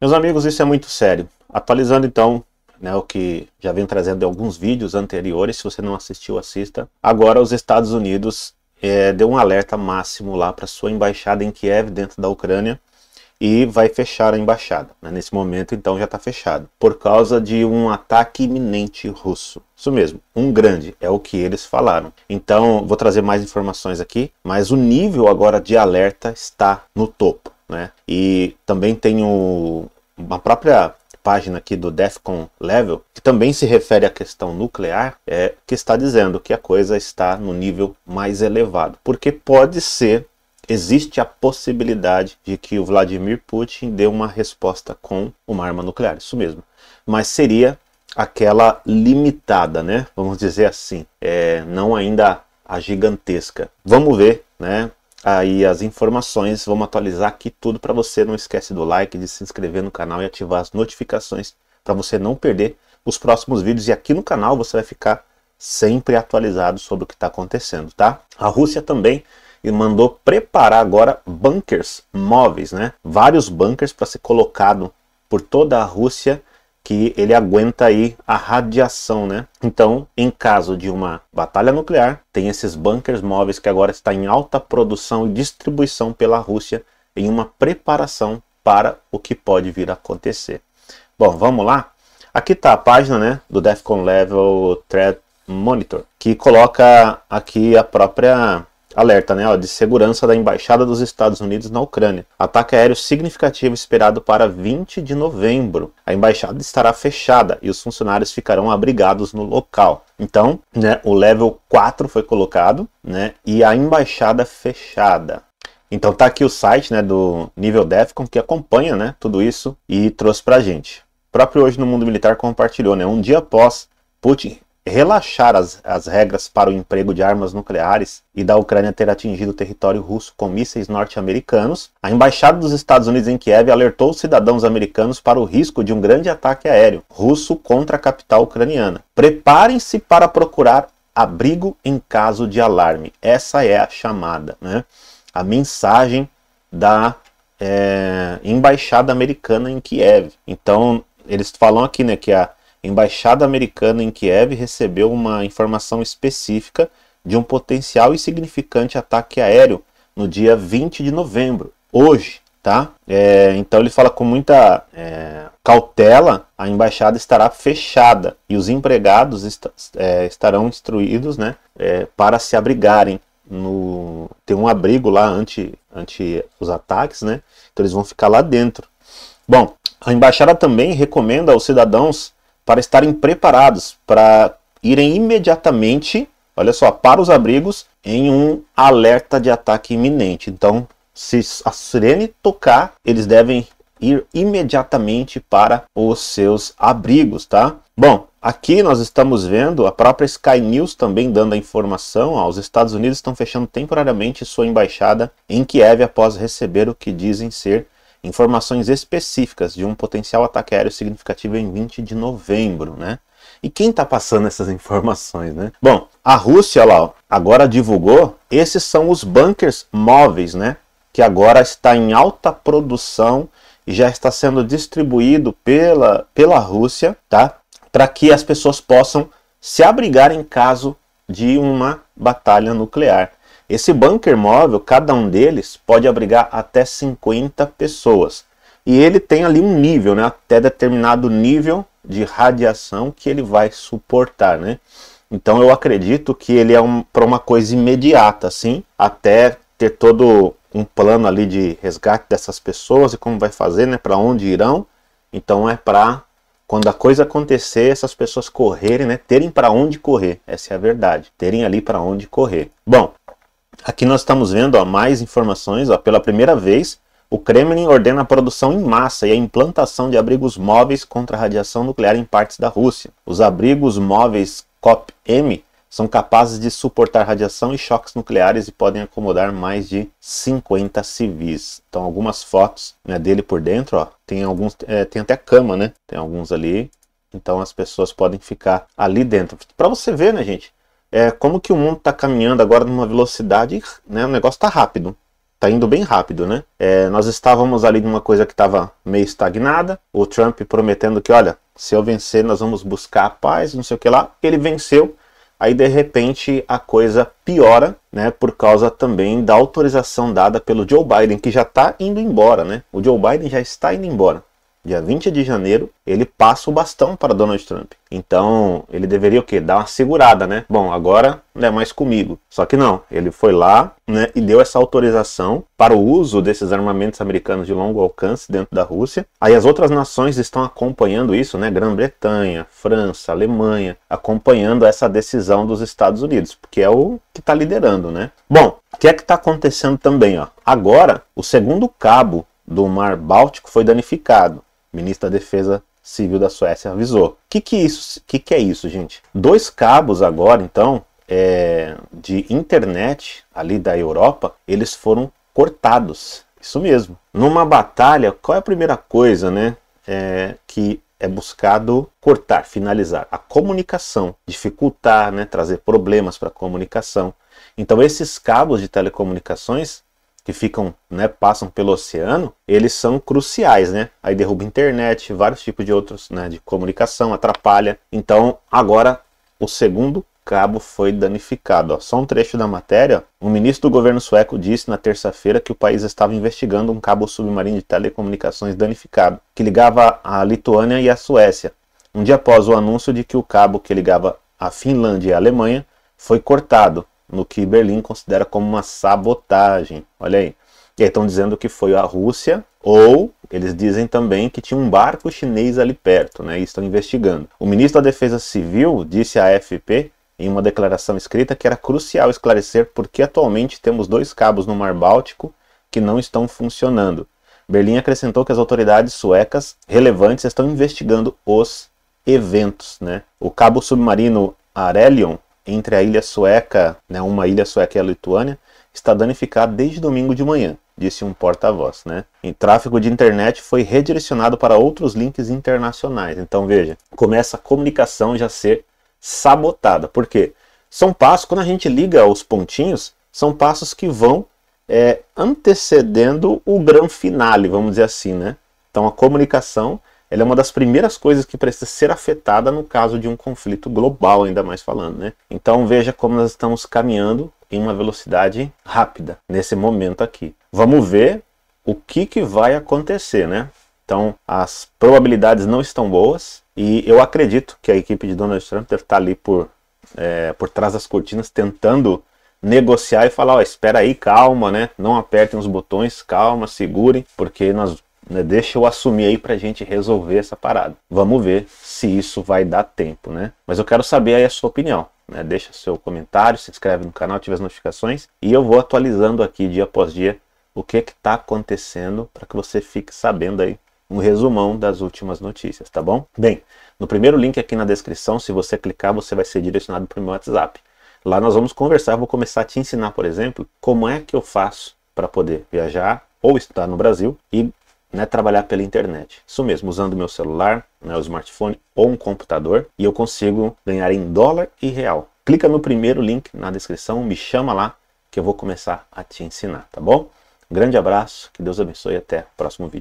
Meus amigos, isso é muito sério. Atualizando então né, o que já vem trazendo em alguns vídeos anteriores, se você não assistiu, assista. Agora os Estados Unidos é, deu um alerta máximo lá para sua embaixada em Kiev, dentro da Ucrânia, e vai fechar a embaixada. Né? Nesse momento, então, já está fechado, por causa de um ataque iminente russo. Isso mesmo, um grande, é o que eles falaram. Então, vou trazer mais informações aqui, mas o nível agora de alerta está no topo né? E também tem o, uma própria página aqui do DEFCON Level, que também se refere à questão nuclear, é, que está dizendo que a coisa está no nível mais elevado, porque pode ser, existe a possibilidade de que o Vladimir Putin dê uma resposta com uma arma nuclear, isso mesmo. Mas seria aquela limitada, né? Vamos dizer assim, é, não ainda a gigantesca. Vamos ver, né? aí as informações. Vamos atualizar aqui tudo para você. Não esquece do like, de se inscrever no canal e ativar as notificações para você não perder os próximos vídeos. E aqui no canal você vai ficar sempre atualizado sobre o que está acontecendo, tá? A Rússia também mandou preparar agora bunkers móveis, né? Vários bunkers para ser colocado por toda a Rússia que ele aguenta aí a radiação, né? Então, em caso de uma batalha nuclear, tem esses bunkers móveis que agora está em alta produção e distribuição pela Rússia em uma preparação para o que pode vir a acontecer. Bom, vamos lá? Aqui está a página né, do DEFCON Level Threat Monitor, que coloca aqui a própria Alerta, né? Ó, de segurança da Embaixada dos Estados Unidos na Ucrânia. Ataque aéreo significativo esperado para 20 de novembro. A embaixada estará fechada e os funcionários ficarão abrigados no local. Então, né, o level 4 foi colocado, né? E a embaixada fechada. Então tá aqui o site né, do nível DEFCON que acompanha né, tudo isso e trouxe pra gente. O próprio hoje no mundo militar compartilhou, né? Um dia após Putin relaxar as, as regras para o emprego de armas nucleares e da Ucrânia ter atingido o território russo com mísseis norte-americanos, a embaixada dos Estados Unidos em Kiev alertou os cidadãos americanos para o risco de um grande ataque aéreo russo contra a capital ucraniana. Preparem-se para procurar abrigo em caso de alarme. Essa é a chamada, né? A mensagem da é, embaixada americana em Kiev. Então, eles falam aqui né, que a embaixada americana em Kiev recebeu uma informação específica de um potencial e significante ataque aéreo no dia 20 de novembro, hoje, tá? É, então ele fala com muita é, cautela, a embaixada estará fechada e os empregados est é, estarão instruídos, né, é, para se abrigarem no ter um abrigo lá ante ante os ataques, né? Então eles vão ficar lá dentro. Bom, a embaixada também recomenda aos cidadãos para estarem preparados para irem imediatamente, olha só, para os abrigos em um alerta de ataque iminente. Então, se a sirene tocar, eles devem ir imediatamente para os seus abrigos, tá? Bom, aqui nós estamos vendo a própria Sky News também dando a informação, ó, os Estados Unidos estão fechando temporariamente sua embaixada em Kiev após receber o que dizem ser informações específicas de um potencial ataque aéreo significativo em 20 de novembro, né? E quem está passando essas informações, né? Bom, a Rússia lá, ó, agora divulgou, esses são os bunkers móveis, né? Que agora está em alta produção e já está sendo distribuído pela, pela Rússia, tá? Para que as pessoas possam se abrigar em caso de uma batalha nuclear. Esse bunker móvel, cada um deles pode abrigar até 50 pessoas. E ele tem ali um nível, né, até determinado nível de radiação que ele vai suportar, né? Então eu acredito que ele é um, para uma coisa imediata, assim, até ter todo um plano ali de resgate dessas pessoas e como vai fazer, né, para onde irão. Então é para quando a coisa acontecer, essas pessoas correrem, né, terem para onde correr. Essa é a verdade, terem ali para onde correr. Bom, Aqui nós estamos vendo ó, mais informações. Ó, pela primeira vez, o Kremlin ordena a produção em massa e a implantação de abrigos móveis contra a radiação nuclear em partes da Rússia. Os abrigos móveis COP-M são capazes de suportar radiação e choques nucleares e podem acomodar mais de 50 civis. Então, algumas fotos né, dele por dentro, ó, tem alguns, é, tem até cama, né? Tem alguns ali. Então, as pessoas podem ficar ali dentro. Para você ver, né, gente? é, como que o mundo está caminhando agora numa velocidade, né? O negócio está rápido, está indo bem rápido, né? É, nós estávamos ali numa coisa que estava meio estagnada, o Trump prometendo que, olha, se eu vencer nós vamos buscar a paz, não sei o que lá. Ele venceu, aí de repente a coisa piora, né, por causa também da autorização dada pelo Joe Biden, que já está indo embora, né? O Joe Biden já está indo embora dia 20 de janeiro, ele passa o bastão para Donald Trump. Então, ele deveria o quê? Dar uma segurada, né? Bom, agora não é mais comigo. Só que não, ele foi lá né, e deu essa autorização para o uso desses armamentos americanos de longo alcance dentro da Rússia. Aí as outras nações estão acompanhando isso, né? Grã-Bretanha, França, Alemanha, acompanhando essa decisão dos Estados Unidos, porque é o que está liderando, né? Bom, o que é que está acontecendo também, ó? Agora, o segundo cabo do Mar Báltico foi danificado ministro da Defesa Civil da Suécia avisou. O que, que, é isso, que, que é isso, gente? Dois cabos agora, então, é, de internet ali da Europa, eles foram cortados. Isso mesmo. Numa batalha, qual é a primeira coisa, né? É, que é buscado cortar, finalizar a comunicação, dificultar, né, trazer problemas para a comunicação. Então esses cabos de telecomunicações que ficam, né, passam pelo oceano, eles são cruciais, né? Aí derruba internet, vários tipos de outros, né, de comunicação, atrapalha. Então, agora o segundo cabo foi danificado. Ó. Só um trecho da matéria. O ministro do governo sueco disse na terça-feira que o país estava investigando um cabo submarino de telecomunicações danificado, que ligava a Lituânia e a Suécia, um dia após o anúncio de que o cabo que ligava a Finlândia e a Alemanha foi cortado no que Berlim considera como uma sabotagem. Olha aí. E aí estão dizendo que foi a Rússia, ou eles dizem também que tinha um barco chinês ali perto, né? E estão investigando. O ministro da Defesa Civil disse à AFP em uma declaração escrita que era crucial esclarecer por que atualmente temos dois cabos no Mar Báltico que não estão funcionando. Berlim acrescentou que as autoridades suecas relevantes estão investigando os eventos. Né? O cabo submarino Arelion entre a ilha sueca, né, uma ilha sueca e a Lituânia, está danificada desde domingo de manhã, disse um porta-voz. Né? E tráfego de internet foi redirecionado para outros links internacionais. Então veja, começa a comunicação já ser sabotada. Por quê? São passos, quando a gente liga os pontinhos, são passos que vão é, antecedendo o grão finale, vamos dizer assim. Né? Então a comunicação ela é uma das primeiras coisas que precisa ser afetada no caso de um conflito global, ainda mais falando, né? Então veja como nós estamos caminhando em uma velocidade rápida nesse momento aqui. Vamos ver o que, que vai acontecer, né? Então as probabilidades não estão boas e eu acredito que a equipe de Donald Trump deve estar tá ali por, é, por trás das cortinas tentando negociar e falar, ó, espera aí, calma, né? Não apertem os botões, calma, segurem, porque nós né? Deixa eu assumir aí pra gente resolver essa parada. Vamos ver se isso vai dar tempo, né? Mas eu quero saber aí a sua opinião. Né? Deixa seu comentário, se inscreve no canal, ativa as notificações e eu vou atualizando aqui dia após dia o que é que tá acontecendo para que você fique sabendo aí um resumão das últimas notícias, tá bom? Bem, no primeiro link aqui na descrição, se você clicar, você vai ser direcionado para o meu WhatsApp. Lá nós vamos conversar, vou começar a te ensinar, por exemplo, como é que eu faço para poder viajar ou estar no Brasil e né, trabalhar pela internet. Isso mesmo, usando meu celular, né, o smartphone ou um computador, e eu consigo ganhar em dólar e real. Clica no primeiro link na descrição, me chama lá que eu vou começar a te ensinar, tá bom? Um grande abraço, que Deus abençoe e até o próximo vídeo.